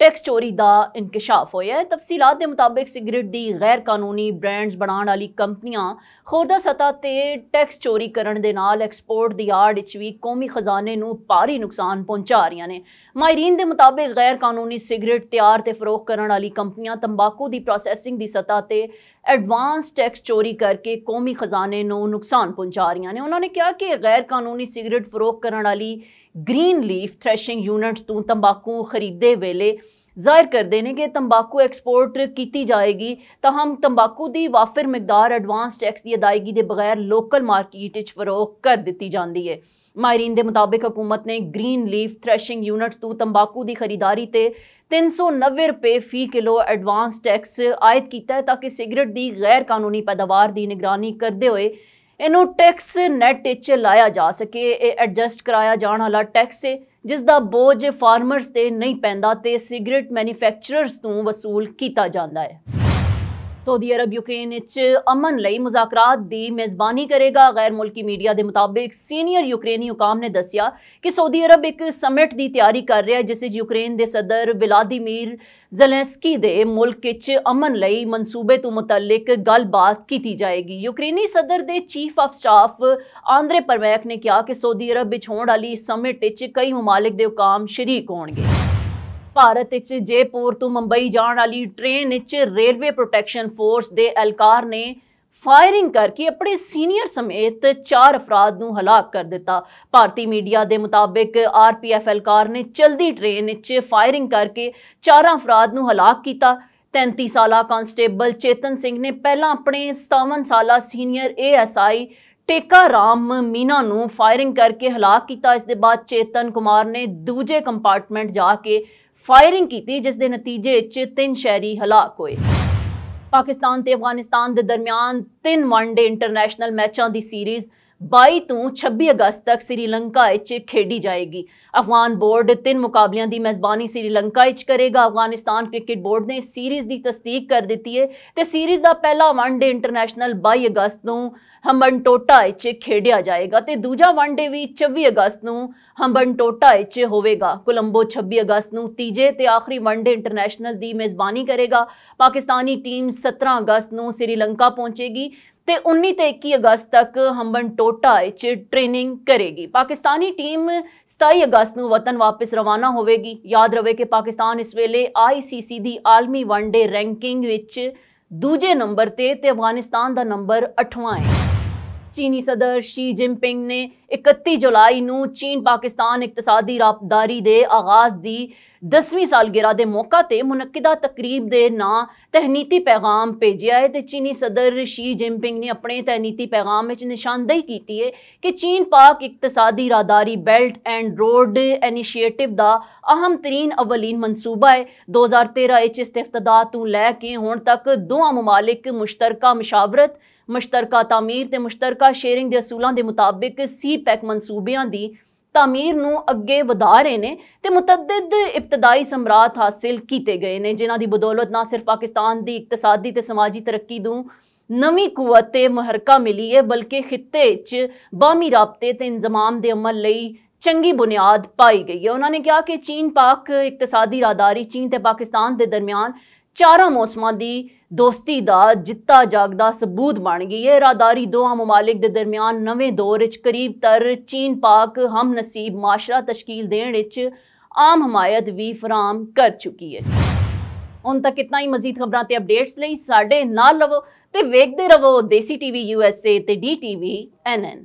tax ਚੋਰੀ ਦਾ ਇਨਕਸ਼ਾਫ ਹੋਇਆ ਹੈ ਤਫਸੀਲਾਂ ਦੇ ਮੁਤਾਬਕ ਸਿਗਰਟ ਦੀ ਗੈਰ ਕਾਨੂੰਨੀ ਬ੍ਰਾਂਡਸ ਬਣਾਉਣ ਵਾਲੀ ਕੰਪਨੀਆਂ ਖੁਰਦਾ ਸਤਾ ਤੇ ਟੈਕਸ ਚੋਰੀ ਕਰਨ ਦੇ ਨਾਲ ਐਕਸਪੋਰਟ ਦੀ ਆੜ ਵਿੱਚ ਵੀ ਕੌਮੀ ਖਜ਼ਾਨੇ ਨੂੰ ਭਾਰੀ ਨੁਕਸਾਨ ਪਹੁੰਚਾ ਰਹੀਆਂ ਨੇ ਮਾਇਰੀਨ ਦੇ ਮੁਤਾਬਕ ਗੈਰ ਕਾਨੂੰਨੀ ਸਿਗਰਟ ਤਿਆਰ ਤੇ ਫਰੋਖ ਕਰਨ ਵਾਲੀ ਕੰਪਨੀਆਂ ਤੰਬਾਕੂ ਦੀ ਪ੍ਰੋਸੈਸਿੰਗ ਦੀ ਸਤਾ ਤੇ ਐਡਵਾਂਸ ਟੈਕਸ ਚੋਰੀ ਕਰਕੇ ਕੌਮੀ ਖਜ਼ਾਨੇ ਨੂੰ ਨੁਕਸਾਨ ਪਹੁੰਚਾ ਰਹੀਆਂ ਨੇ ਉਹਨਾਂ ਨੇ ਕਿਹਾ ਕਿ ਗੈਰ ਕਾਨੂੰਨੀ ਸਿਗਰਟ ਫਰੋਖ ਕਰਨ ਵਾਲੀ ਗ੍ਰੀਨ ਲੀਫ ਥ੍ਰੈਸ਼ਿੰਗ ਯੂਨਿਟਸ ਤੋਂ ਤੰਬਾਕੂ ਖਰੀਦੇ ਵੇਲੇ ਜ਼ਾਹਿਰ ਕਰਦੇ ਨੇ ਕਿ ਤੰਬਾਕੂ ਐਕਸਪੋਰਟ ਕੀਤੀ ਜਾਏਗੀ ਤਾਂ ਹਮ ਤੰਬਾਕੂ ਦੀ ਵਾਫਰ ਮਿਕਦਾਰ ਐਡਵਾਂਸ ਟੈਕਸ ਦੀ ਅਦਾਇਗੀ ਦੇ ਬਗੈਰ ਲੋਕਲ ਮਾਰਕੀਟ ਵਿੱਚ ਫਰੋਖ ਕਰ ਦਿੱਤੀ ਜਾਂਦੀ ਹੈ ਮਾਇਰੀਨ ਦੇ ਮੁਤਾਬਕ ਹਕੂਮਤ ਨੇ ਗ੍ਰੀਨ ਲੀਫ ਥ੍ਰੈਸ਼ਿੰਗ ਯੂਨਿਟਸ ਤੋਂ ਤੰਬਾਕੂ ਦੀ ਖਰੀਦਦਾਰੀ ਤੇ 390 ਰੁਪਏ ਫੀ ਕਿਲੋ ਐਡਵਾਂਸ ਟੈਕਸ ਆਇਤ ਕੀਤਾ ਹੈ ਤਾਂ ਕਿ ਸਿਗਰਟ ਦੀ ਗੈਰ ਕਾਨੂੰਨੀ ਪੈਦਾਵਾਰ ਦੀ ਨਿਗਰਾਨੀ ਕਰਦੇ ਹੋਏ ਇਹਨੂੰ ਟੈਕਸ ਨੈਟ ਵਿੱਚ ਲਾਇਆ ਜਾ ਸਕੇ ਇਹ ਐਡਜਸਟ ਕਰਾਇਆ ਜਾਣ ਵਾਲਾ ਟੈਕਸ ਹੈ ਜਿਸ ਦਾ ਬੋਝ ਫਾਰਮਰਸ ਤੇ ਨਹੀਂ ਪੈਂਦਾ ਤੇ ਸਿਗਰਟ ਮੈਨੂਫੈਕਚਰਰਸ ਤੋਂ ਵਸੂਲ ਕੀਤਾ ਜਾਂਦਾ ਹੈ ਸਾਊਦੀ ਅਰਬ ਯੂਕਰੇਨ ਵਿੱਚ ਅਮਨ ਲਈ ਮੁਜ਼ਾਕਰਾਤ ਦੀ ਮੇਜ਼ਬਾਨੀ ਕਰੇਗਾ ਗੈਰ ਮੁਲਕੀ ਮੀਡੀਆ ਦੇ ਮੁਤਾਬਕ ਸੀਨੀਅਰ ਯੂਕਰੇਨੀ ਹੁਕਾਮ ਨੇ ਦੱਸਿਆ ਕਿ ਸਾਊਦੀ ਅਰਬ ਇੱਕ ਸਮਿਟ ਦੀ ਤਿਆਰੀ ਕਰ ਰਿਹਾ ਹੈ ਜਿਸ ਵਿੱਚ ਯੂਕਰੇਨ ਦੇ ਸਦਰ ਵਲਾਦੀਮੀਰ ਜ਼ੈਲੈਂਸਕੀ ਦੇ ਮੁਲਕ ਵਿੱਚ ਅਮਨ ਲਈ ਮਨਸੂਬੇ ਤੋਂ ਮੁਤਲਕ ਗੱਲਬਾਤ ਕੀਤੀ ਜਾਏਗੀ ਯੂਕਰੇਨੀ ਸਦਰ ਦੇ chief of staff Andriy Yermak ਨੇ ਕਿਹਾ ਕਿ ਸਾਊਦੀ ਅਰਬ ਵਿੱਚ ਹੋਣ ਵਾਲੀ ਸਮਿਟ ਵਿੱਚ ਕਈ ਮਮਾਲਿਕ ਦੇ ਹੁਕਾਮ ਸ਼ਰੀਕ ਹੋਣਗੇ ਭਾਰਤ ਵਿੱਚ ਜੈਪੁਰ ਤੋਂ ਮੁੰਬਈ ਜਾਣ ਵਾਲੀ ਟ੍ਰੇਨ ਵਿੱਚ ਰੇਲਵੇ ਪ੍ਰੋਟੈਕਸ਼ਨ ਫੋਰਸ ਦੇ ਅਲਕਾਰ ਨੇ ਫਾਇਰਿੰਗ ਕਰਕੇ ਆਪਣੇ ਸੀਨੀਅਰ ਸਮੇਤ ਚਾਰ ਅਫਰਾਦ ਨੂੰ ਹਲਾਕ ਕਰ ਦਿੱਤਾ ਭਾਰਤੀ ਮੀਡੀਆ ਦੇ ਮੁਤਾਬਕ ਆਰਪੀਐਫ ਅਲਕਾਰ ਨੇ ਚਲਦੀ ਟ੍ਰੇਨ ਵਿੱਚ ਫਾਇਰਿੰਗ ਕਰਕੇ ਚਾਰਾਂ ਅਫਰਾਦ ਨੂੰ ਹਲਾਕ ਕੀਤਾ 33 ਸਾਲਾ ਕਾਂਸਟੇਬਲ ਚੇਤਨ ਸਿੰਘ ਨੇ ਪਹਿਲਾਂ ਆਪਣੇ 57 ਸਾਲਾ ਸੀਨੀਅਰ ਏਐਸਆਈ ਟੇਕਾ ਰਾਮ ਮੀਨਾ ਨੂੰ ਫਾਇਰਿੰਗ ਕਰਕੇ ਹਲਾਕ ਕੀਤਾ ਇਸ ਦੇ ਬਾਅਦ ਚੇਤਨ ਕੁਮਾਰ ਨੇ ਦੂਜੇ ਕੰਪਾਰਟਮੈਂਟ ਜਾ ਕੇ ਫਾਇਰਿੰਗ ਕੀਤੀ ਜਿਸ ਦੇ ਨਤੀਜੇ 'ਚ ਤਿੰਨ ਸ਼ਹਿਰੀ ਹਲਾਕ ਹੋਏ ਪਾਕਿਸਤਾਨ ਤੇ ਅਫਗਾਨਿਸਤਾਨ ਦੇ ਦਰਮਿਆਨ ਤਿੰਨ ਵਨਡੇ ਇੰਟਰਨੈਸ਼ਨਲ ਮੈਚਾਂ ਦੀ ਸੀਰੀਜ਼ 22 ਤੋਂ 26 ਅਗਸਤ ਤੱਕ ਸ੍ਰੀਲੰਕਾ ਵਿੱਚ ਖੇਡੀ ਜਾਏਗੀ ਅਫਗਾਨ ਬੋਰਡ ਤਿੰਨ ਮੁਕਾਬਲਿਆਂ ਦੀ ਮੇਜ਼ਬਾਨੀ ਸ੍ਰੀਲੰਕਾ ਵਿੱਚ ਕਰੇਗਾ ਅਫਗਾਨਿਸਤਾਨ ਕ੍ਰਿਕਟ ਬੋਰਡ ਨੇ ਸੀਰੀਜ਼ ਦੀ ਤਸਦੀਕ ਕਰ ਦਿੱਤੀ ਹੈ ਤੇ ਸੀਰੀਜ਼ ਦਾ ਪਹਿਲਾ ਵਨਡੇ ਇੰਟਰਨੈਸ਼ਨਲ 22 ਅਗਸਤ ਨੂੰ ਹੰਬਨਟੋਟਾ ਵਿੱਚ ਖੇਡਿਆ ਜਾਏਗਾ ਤੇ ਦੂਜਾ ਵਨਡੇ ਵੀ 24 ਅਗਸਤ ਨੂੰ ਹੰਬਨਟੋਟਾ ਵਿੱਚ ਹੋਵੇਗਾ ਕੋਲੰਬੋ 26 ਅਗਸਤ ਨੂੰ ਤੀਜੇ ਤੇ ਆਖਰੀ ਵਨਡੇ ਇੰਟਰਨੈਸ਼ਨਲ ਦੀ ਮੇਜ਼ਬਾਨੀ ਕਰੇਗਾ ਪਾਕਿਸਤਾਨੀ ਟੀਮ 17 ਅਗਸਤ ਨੂੰ ਸ੍ਰੀਲੰਕਾ ਪਹੁੰਚੇਗੀ ਤੇ 19 ਤੇ 21 ਅਗਸਤ ਤੱਕ ਹੰਬਨ ਟੋਟਾ ਵਿੱਚ ਟ੍ਰੇਨਿੰਗ ਕਰੇਗੀ ਪਾਕਿਸਤਾਨੀ ਟੀਮ 27 ਅਗਸਤ ਨੂੰ ਵਤਨ ਵਾਪਸ ਰਵਾਨਾ ਹੋਵੇਗੀ ਯਾਦ ਰਵੇ ਕਿ ਪਾਕਿਸਤਾਨ ਇਸ ਵੇਲੇ ਆਈਸੀਸੀ ਦੀ ਆਲਮੀ ਵਨਡੇ ਰੈਂਕਿੰਗ ਵਿੱਚ ਦੂਜੇ ਨੰਬਰ ਤੇ ਤੇ ਅਫਗਾਨਿਸਤਾਨ ਦਾ ਨੰਬਰ 8ਵਾਂ ਹੈ ਚੀਨੀ ਸਦਰ ਸ਼ੀ ਜਿੰਪਿੰਗ ਨੇ 31 ਜੁਲਾਈ ਨੂੰ ਚੀਨ ਪਾਕਿਸਤਾਨ ਇਕਤਸਾਦੀ ਰਾਪਦਾਰੀ ਦੇ ਆਗਾਜ਼ ਦੀ 10ਵੀਂ ਸਾਲਗਿਰਾ ਦੇ ਮੌਕੇ ਤੇ ਮੁਨੱਕਦਾ ਤਕਰੀਬ ਦੇ ਨਾਂ ਤਹਿਨੀਤੀ ਪੈਗਾਮ ਭੇਜਿਆ ਹੈ ਤੇ ਚੀਨੀ ਸਦਰ ਸ਼ੀ ਜਿੰਪਿੰਗ ਨੇ ਆਪਣੇ ਤਹਿਨੀਤੀ ਪੈਗਾਮ ਵਿੱਚ ਨਿਸ਼ਾਨਦੇਹੀ ਕੀਤੀ ਹੈ ਕਿ ਚੀਨ ਪਾਕ ਇਕਤਸਾਦੀ ਰਾਦਾਰੀ ਬੈਲਟ ਐਂਡ ਰੋਡ ਇਨੀਸ਼ੀਏਟਿਵ ਦਾ ਅਹਿਮ ਤਰੀਨ ਅਵਲੀਨ ਮਨਸੂਬਾ ਹੈ 2013 ਵਿੱਚ ਇਸ ਇਫਤਦਾ ਤੋਂ ਲੈ ਕੇ ਹੁਣ ਤੱਕ ਦੋਹਾਂ ਮਮਾਲਿਕ ਮੁਸ਼ਤਰਕਾ ਮਸ਼ਾਵਰਤ ਮਸ਼ਤਰਕਾ ਤਾਮੀਰ ਤੇ ਮਸ਼ਤਰਕਾ ਸ਼ੇਅਰਿੰਗ ਦੇ ਅਸੂਲਾਂ ਦੇ ਮੁਤਾਬਕ ਪੈਕ ਮਨਸੂਬਿਆਂ ਦੀ ਤਾਮੀਰ ਨੂੰ ਅੱਗੇ ਵਧਾ ਰਹੇ ਨੇ ਤੇ ਮੁਤੱਦਦ ਇਬਤਦਾਈ ਸਮਰਾਤ ਹਾਸਲ ਕੀਤੇ ਗਏ ਨੇ ਜਿਨ੍ਹਾਂ ਦੀ ਬਦੌਲਤ ਨਾ ਸਿਰਫ ਪਾਕਿਸਤਾਨ ਦੀ ਇਕਤਸਾਦੀ ਤੇ ਸਮਾਜੀ ਤਰੱਕੀ ਨੂੰ ਨਵੀਂ ਕੂਵਤ ਤੇ ਮਹਰਕਾ ਮਿਲੀ ਹੈ ਬਲਕਿ ਖਿੱਤੇ 'ਚ ਬਾਮੀ ਰਾਬਤੇ ਤੇ ਇੰਜ਼ਮਾਮ ਦੇ ਅਮਲ ਲਈ ਚੰਗੀ ਬੁਨਿਆਦ ਪਾਈ ਗਈ ਹੈ ਉਹਨਾਂ ਨੇ ਕਿਹਾ ਕਿ ਚੀਨ ਪਾਕ ਇਕਤਸਾਦੀ ਰਾਦਾਰੀ ਚੀਨ ਤੇ ਪਾਕਿਸਤਾਨ ਦੇ ਦਰਮਿਆਨ ਚਾਰਾਂ ਮੌਸਮਾਂ ਦੀ ਦੋਸਤੀ ਦਾ ਜਿੱਤਾ ਜਾਗਦਾ ਸਬੂਤ ਬਣ ਗਈ ਹੈ ਰਾਦਾਰੀ ਦੋਹਾਂ ਮਮਾਲਿਕ ਦੇ ਦਰਮਿਆਨ ਨਵੇਂ ਦੌਰ ਵਿੱਚ ਕਰੀਬ ਤਰ ਚੀਨ ਪਾਕ ਹਮ ਨਸੀਬ ਮਾਸ਼ਰਾ ਤਸ਼ਕੀਲ ਦੇਣ ਵਿੱਚ ਆਮ ਹਮਾਇਤ ਵੀ ਫਰਾਮ ਕਰ ਚੁੱਕੀ ਹੈ ਹੁਣ ਤੱਕ ਇਤਨਾ ਹੀ ਮਜ਼ੀਦ ਖਬਰਾਂ ਤੇ ਅਪਡੇਟਸ ਲਈ ਸਾਡੇ ਨਾਲ ਰਹੋ ਤੇ ਵੇਖਦੇ ਰਹੋ ਦੇਸੀ ਟੀਵੀ ਯੂਐਸਏ ਤੇ ਡੀਟੀਵੀ ਐਨਐਨ